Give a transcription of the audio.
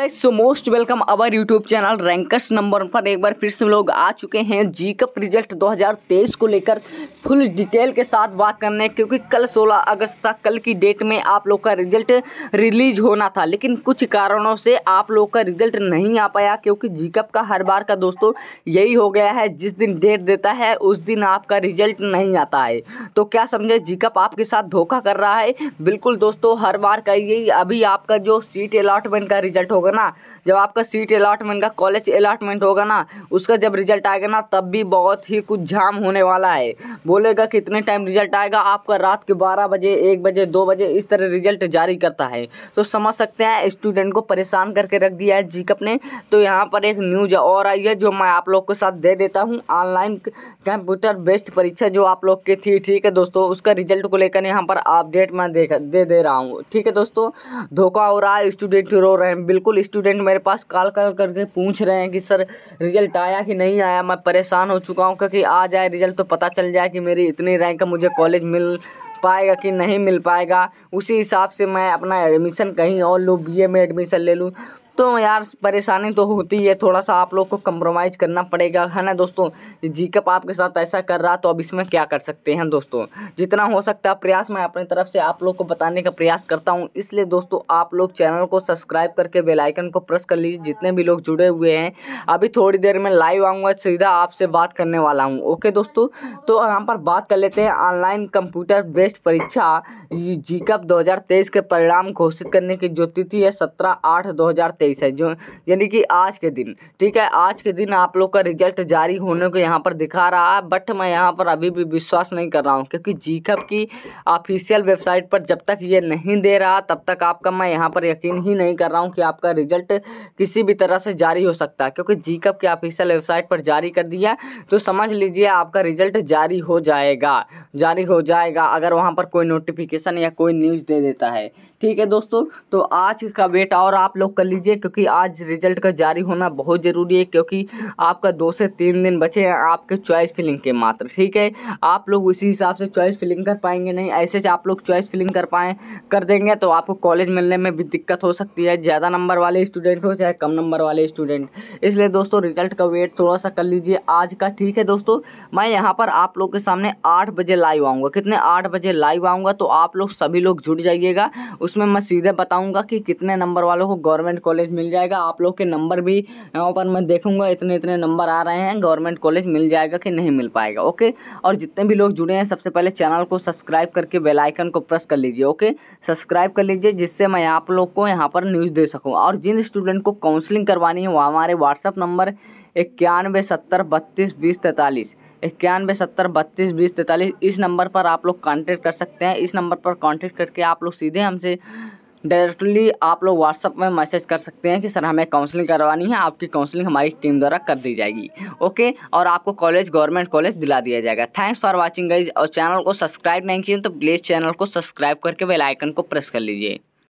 guys so most welcome our YouTube channel रैंकस number पर एक बार फिर से लोग आ चुके हैं जी कप रिजल्ट 2023 को लेकर फुल डिटेल के साथ बात करने क्योंकि कल 16 अगस्त तक कल की डेट में आप लोग का रिजल्ट रिलीज होना था लेकिन कुछ कारणों से आप लोग का रिजल्ट नहीं आ पाया क्योंकि जी कप का हर बार का दोस्तों यही हो गया है जिस दिन डेट देता है उस दिन आपका रिजल्ट नहीं आता है तो क्या समझे जी कप आपके साथ धोखा कर रहा है बिल्कुल दोस्तों हर बार का यही अभी आपका जो सीट अलाटमेंट का रिजल्ट होगा होगा ना जब आपका सीट अलाटमेंट का कॉलेज अलाटमेंट होगा ना उसका जब रिजल्ट आएगा ना तब भी बहुत ही कुछ जाम होने वाला है बोलेगा कितने टाइम रिजल्ट आएगा आपका रात के बारह बजे एक बजे दो बजे इस तरह रिजल्ट जारी करता है तो समझ सकते हैं स्टूडेंट को परेशान करके रख दिया है जी ने तो यहाँ पर एक न्यूज और आई है जो मैं आप लोग के साथ दे देता हूँ ऑनलाइन कंप्यूटर बेस्ड परीक्षा जो आप लोग की थी ठीक है दोस्तों उसका रिजल्ट को लेकर यहाँ पर अपडेट मैं दे दे रहा हूँ ठीक है दोस्तों धोखा हो रहा है स्टूडेंट रो रहे हैं बिल्कुल स्टूडेंट मेरे पास कॉल कॉल करके पूछ रहे हैं कि सर रिजल्ट आया कि नहीं आया मैं परेशान हो चुका हूँ क्योंकि आ जाए रिजल्ट तो पता चल जाए कि मेरी इतनी रैंक मुझे कॉलेज मिल पाएगा कि नहीं मिल पाएगा उसी हिसाब से मैं अपना एडमिशन कहीं और लूँ बीए में एडमिशन ले लूँ दोस्तों यार परेशानी तो होती है थोड़ा सा आप लोग को कम्प्रोमाइज़ करना पड़ेगा है ना दोस्तों जीकप आपके साथ ऐसा कर रहा तो अब इसमें क्या कर सकते हैं दोस्तों जितना हो सकता है प्रयास मैं अपनी तरफ से आप लोग को बताने का प्रयास करता हूँ इसलिए दोस्तों आप लोग चैनल को सब्सक्राइब करके बेलाइकन को प्रेस कर लीजिए जितने भी लोग जुड़े हुए हैं अभी थोड़ी देर में लाइव आऊँगा सीधा आपसे बात करने वाला हूँ ओके दोस्तों तो यहाँ पर बात कर लेते हैं ऑनलाइन कंप्यूटर बेस्ड परीक्षा जीकप 2023 के परिणाम घोषित करने की जो तिथि है सत्रह आठ दो हज़ार तेईस तेईस है जो यानी कि आज के दिन ठीक है आज के दिन आप लोग का रिजल्ट जारी होने को यहाँ पर दिखा रहा है बट मैं यहाँ पर अभी भी विश्वास नहीं कर रहा हूँ क्योंकि जीकब की ऑफिशियल वेबसाइट पर जब तक ये नहीं दे रहा तब तक आपका मैं यहाँ पर यकीन ही नहीं कर रहा हूँ कि आपका रिजल्ट किसी भी तरह से जारी हो सकता है क्योंकि जीकब की ऑफिशियल वेबसाइट पर जारी कर दिया तो समझ लीजिए आपका रिजल्ट जारी हो जाएगा जारी हो जाएगा अगर वहाँ पर कोई नोटिफिकेशन या कोई न्यूज़ दे देता है ठीक है दोस्तों तो आज का वेट और आप लोग कर लीजिए क्योंकि आज रिजल्ट का जारी होना बहुत ज़रूरी है क्योंकि आपका दो से तीन दिन बचे हैं आपके चॉइस फिलिंग के मात्र ठीक है आप लोग उसी हिसाब से चॉइस फिलिंग कर पाएंगे नहीं ऐसे आप लोग चॉइस फिलिंग कर पाएँ कर देंगे तो आपको कॉलेज मिलने में भी दिक्कत हो सकती है ज़्यादा नंबर वाले स्टूडेंट हो चाहे कम नंबर वाले स्टूडेंट इसलिए दोस्तों रिजल्ट का वेट थोड़ा सा कर लीजिए आज का ठीक है दोस्तों मैं यहाँ पर आप लोग के सामने आठ बजे लाइव आऊँगा कितने आठ बजे लाइव आऊँगा तो आप लोग सभी लोग जुड़ जाइएगा उसमें मैं सीधे बताऊँगा कि कितने नंबर वालों को गवर्नमेंट कॉलेज कॉलेज मिल जाएगा आप लोग के नंबर भी यहाँ पर मैं देखूँगा इतने इतने नंबर आ रहे हैं गवर्नमेंट कॉलेज मिल जाएगा कि नहीं मिल पाएगा ओके और जितने भी लोग जुड़े हैं सबसे पहले चैनल को सब्सक्राइब करके बेलाइकन को प्रेस कर लीजिए ओके सब्सक्राइब कर लीजिए जिससे मैं आप लोग को यहाँ पर न्यूज़ दे सकूँ और जिन स्टूडेंट को काउंसलिंग करवानी है वो हमारे व्हाट्सअप नंबर इक्यानवे सत्तर बत्तीस बीस तैंतालीस इक्यानवे सत्तर बत्तीस बीस तैंतालीस इस नंबर पर आप लोग कांटेक्ट कर सकते हैं इस नंबर पर कांटेक्ट करके आप लोग सीधे हमसे डायरेक्टली आप लोग व्हाट्सअप में मैसेज कर सकते हैं कि सर हमें काउंसलिंग करवानी है आपकी काउंसलिंग हमारी टीम द्वारा कर दी जाएगी ओके और आपको कॉलेज गवर्नमेंट कॉलेज दिला दिया जाएगा थैंक्स फॉर वॉचिंग गाइज और चैनल को सब्सक्राइब नहीं किए तो प्लीज़ चैनल को सब्सक्राइब करके बेलाइकन को प्रेस कर लीजिए